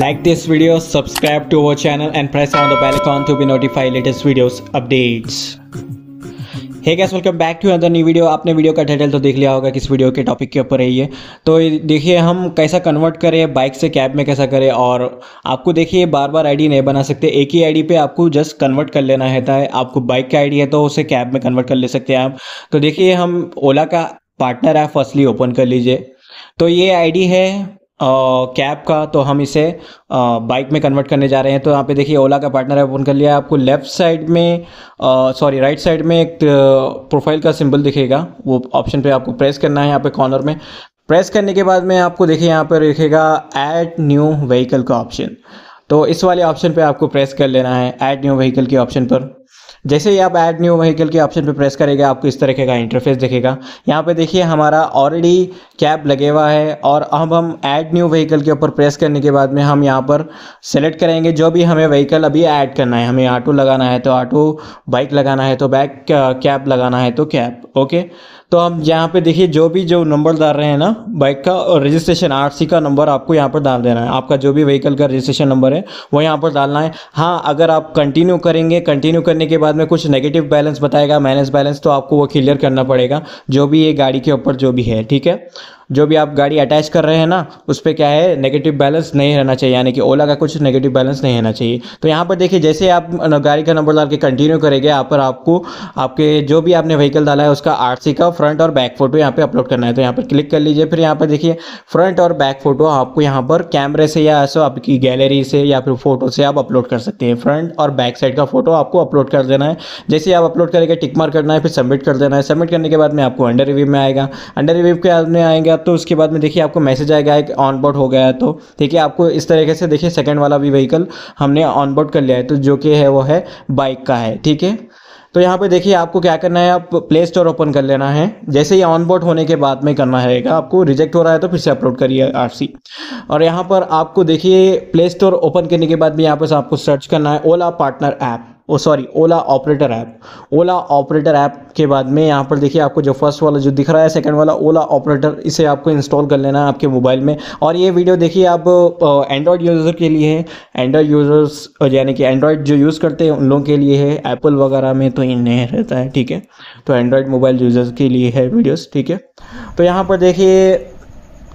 Like this video, subscribe to our channel and press on the bell icon to be notified latest videos updates. Hey guys welcome back to another new video आपने video का title तो देख लिया होगा किस video के topic के ऊपर है ये तो देखिए हम कैसा कन्वर्ट करें बाइक से कैब में कैसा करें और आपको देखिए बार बार आईडी नहीं बना सकते एक ही आईडी पे आपको जस्ट कन्वर्ट कर लेना रहता है आपको बाइक का आई है तो उसे कैब में कन्वर्ट कर ले सकते हैं आप तो देखिए हम ओला का पार्टनर ऐप फर्स्टली ओपन कर लीजिए तो ये आई है कैब का तो हम इसे बाइक में कन्वर्ट करने जा रहे हैं तो यहाँ पे देखिए ओला का पार्टनर ऐप ओपन कर लिया आपको लेफ्ट साइड में सॉरी राइट साइड में एक प्रोफाइल का सिंबल दिखेगा वो ऑप्शन पे आपको प्रेस करना है यहाँ पे कॉर्नर में प्रेस करने के बाद में आपको देखिए यहाँ पर देखेगा ऐड न्यू व्हीकल का ऑप्शन तो इस वाले ऑप्शन पे आपको प्रेस कर लेना है ऐड न्यू व्हीकल के ऑप्शन पर जैसे ही आप ऐड न्यू व्हीकल के ऑप्शन पे प्रेस करेंगे आपको इस तरीके का इंटरफेस दिखेगा यहाँ पे देखिए हमारा ऑलरेडी कैब लगे हुआ है और अब हम ऐड न्यू व्हीकल के ऊपर प्रेस करने के बाद में हम यहाँ पर सेलेक्ट करेंगे जो भी हमें व्हीकल अभी ऐड करना है हमें ऑटो लगाना है तो ऑटो बाइक लगाना है तो बाइक कैब uh, लगाना है तो कैब ओके तो हम यहाँ पे देखिए जो भी जो नंबर डाल रहे हैं ना बाइक का और रजिस्ट्रेशन आरसी का नंबर आपको यहाँ पर डाल देना है आपका जो भी व्हीकल का रजिस्ट्रेशन नंबर है वो यहाँ पर डालना है हाँ अगर आप कंटिन्यू करेंगे कंटिन्यू करने के बाद में कुछ नेगेटिव बैलेंस बताएगा माइनस बैलेंस तो आपको वो क्लियर करना पड़ेगा जो भी ये गाड़ी के ऊपर जो भी है ठीक है जो भी आप गाड़ी अटैच कर रहे हैं ना उस पर क्या है नेगेटिव बैलेंस नहीं रहना चाहिए यानी कि ओला का कुछ नेगेटिव बैलेंस नहीं रहना चाहिए तो यहाँ पर देखिए जैसे आप गाड़ी का नंबर डाल के कंटिन्यू करेंगे यहाँ पर आपको आपके जो भी आपने व्हीकल डाला है उसका आर का फ्रंट और बैक फोटो यहाँ पर अपलोड करना है तो यहाँ पर क्लिक कर लीजिए फिर यहाँ पर देखिए फ्रंट और बैक फोटो आपको यहाँ पर कैमरे से या ऐसा आपकी गैलरी से या फिर फोटो से आप अपलोड कर सकते हैं फ्रंट और बैक साइड का फोटो आपको अपलोड कर देना है जैसे आप अपलोड करेंगे टिक मार करना है फिर सबमिट कर देना है सबमिट करने के बाद में आपको अंडर रिव्यू में आएगा अंडर रिव्यू के बाद में आएंगे जाएगा तो उसके बाद में देखिए आपको मैसेज आएगा एक ऑन बोर्ड हो गया तो ठीक है आपको इस तरीके से देखिए सेकेंड वाला भी व्हीकल हमने ऑन बोर्ड कर लिया है तो जो कि है वो है बाइक का है ठीक है तो यहाँ पे देखिए आपको क्या करना है आप प्ले स्टोर ओपन कर लेना है जैसे ये ऑन बोर्ड होने के बाद में करना रहेगा आपको रिजेक्ट हो रहा है तो फिर से अपलोड करिए आरसी और यहाँ पर आपको देखिए प्ले स्टोर ओपन करने के बाद भी यहाँ पर आपको सर्च करना है Ola partner app oh sorry Ola operator app Ola operator app के बाद में यहाँ पर देखिए आपको जो फर्स्ट वाला जो दिख रहा है सेकंड वाला ओला ऑपरेटर इसे आपको इंस्टॉल कर लेना है आपके मोबाइल में और ये वीडियो देखिए आप एंड्रॉयड यूज़र के लिए है एंड्रॉयड यूज़र्स यानी कि एंड्रॉयड जो यूज़ करते हैं उन लोगों के लिए है एप्पल वगैरह में तो इन नहीं रहता है ठीक है तो एंड्रॉयड मोबाइल यूज़र्स के लिए है वीडियोज़ ठीक है तो यहाँ पर देखिए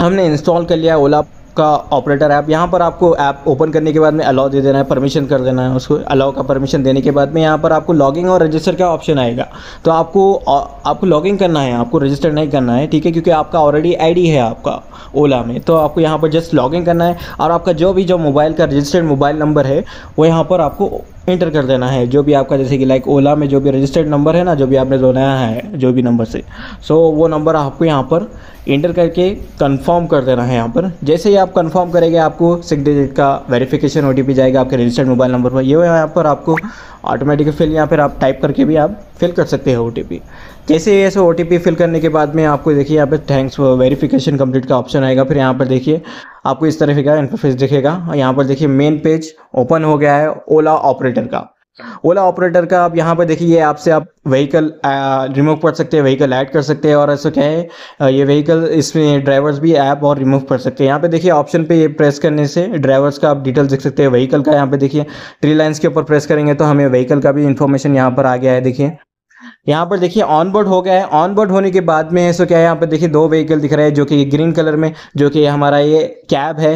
हमने इंस्टॉल कर लिया ओला का ऑपरेटर ऐप यहाँ पर आपको ऐप ओपन करने के बाद में अलाउ दे देना है परमिशन कर देना है उसको अलाउ का परमिशन देने के बाद में यहाँ पर आपको लॉगिंग और रजिस्टर का ऑप्शन आएगा तो आपको आपको लॉगिंग करना है आपको रजिस्टर नहीं करना है ठीक है क्योंकि आपका ऑलरेडी आईडी है आपका ओला में तो आपको यहाँ पर जस्ट लॉगिंग करना है और आपका जो भी जो मोबाइल का रजिस्टर्ड मोबाइल नंबर है वो यहाँ पर आपको इंटर कर देना है जो भी आपका जैसे कि लाइक ओला में जो भी रजिस्टर्ड नंबर है ना जो भी आपने जोनाया है जो भी नंबर से सो so, वो नंबर आपको यहाँ पर इंटर करके कंफर्म कर देना है यहाँ पर जैसे ही आप कंफर्म करेंगे आपको सिक्स डिजिट का वेरिफिकेशन ओ जाएगा आपके रजिस्टर्ड मोबाइल नंबर पर ये यहाँ पर आपको ऑटोमेटिक फिल यहाँ पर आप टाइप करके भी आप फिल कर सकते हैं ओ जैसे ऐसे ओ फिल करने के बाद में आपको देखिए यहाँ पर थैंक्स वेरीफिकेशन कम्प्लीट का ऑप्शन आएगा फिर यहाँ पर देखिए आपको इस तरह का इंटरफेस दिखेगा यहाँ पर देखिए मेन पेज ओपन हो गया है ओला ऑपरेटर का ओला ऑपरेटर का आप यहाँ पर देखिए आपसे आप व्हीकल रिमूव कर सकते हैं व्हीकल ऐड कर सकते हैं और ऐसा क्या है ये व्हीकल इसमें ड्राइवर्स भी ऐप और रिमूव कर सकते हैं यहाँ पे देखिए ऑप्शन पे ये प्रेस करने से ड्राइवर्स का आप डिटेल्स देख सकते हैं व्हीकल का यहाँ पे देखिए ट्री लाइन्स के ऊपर प्रेस करेंगे तो हमें व्हीकल का भी इन्फॉर्मेशन यहाँ पर आ गया है देखिए यहाँ पर देखिए ऑन बोर्ड हो गया है ऑन बोर्ड होने के बाद में सो क्या है यहाँ पर देखिए दो व्हीकल दिख रहे हैं जो कि ग्रीन कलर में जो कि हमारा ये कैब है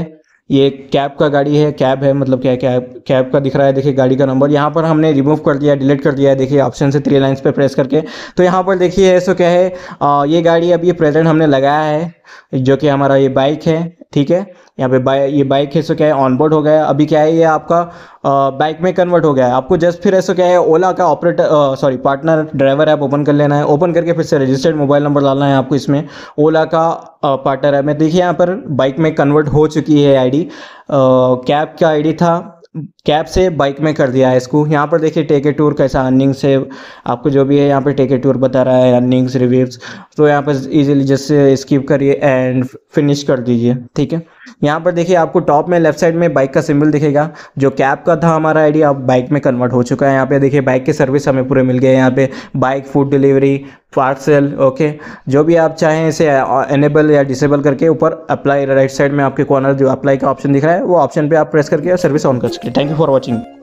ये कैब का गाड़ी है कैब है मतलब क्या कैब कैब का दिख रहा है देखिए गाड़ी का नंबर यहाँ पर हमने रिमूव कर दिया डिलीट कर दिया है देखिए ऑप्शन से थ्री लाइंस पे प्रेस करके तो यहाँ पर देखिए सो क्या है आ, ये गाड़ी अभी प्रेजेंट हमने लगाया है जो कि हमारा ये बाइक है ठीक है यहाँ पे बाइक ये बाइक है सो क्या है ऑनबोर्ड हो गया अभी क्या है ये आपका बाइक में कन्वर्ट हो गया है आपको जस्ट फिर ऐसा क्या है ओला का operator sorry partner driver app open कर लेना है ओपन करके फिर से रजिस्टर्ड मोबाइल नंबर डालना है आपको इसमें ओला का पार्टनर ऐप में देखिए यहाँ पर बाइक में कन्वर्ट हो चुकी है डी कैब का आई था कैब से बाइक में कर दिया है इसको यहाँ पर देखिए टेके टूर कैसा अर्निंग्स है आपको जो भी है यहाँ पे टेके टूर बता रहा है अर्निंग्स रिव्यूज तो यहाँ पर इजीली जैसे स्किप करिए एंड फिनिश कर दीजिए ठीक है यहाँ पर देखिए आपको टॉप में लेफ्ट साइड में बाइक का सिंबल दिखेगा जो कैब का था हमारा आईडी अब बाइक में कन्वर्ट हो चुका है यहाँ पे देखिए बाइक की सर्विस हमें पूरे मिल गए यहाँ पे bike food delivery parcel okay जो भी आप चाहें इसे एनेबल uh, या डिसेबल करके ऊपर अप्लाई राइट साइड में आपके कॉर्नर जो अप्लाई का ऑप्शन दिख रहा है वो ऑप्शन पे आप प्रेस करके सर्विस ऑन कर सकते हैं थैंक यू फॉर वॉचिंग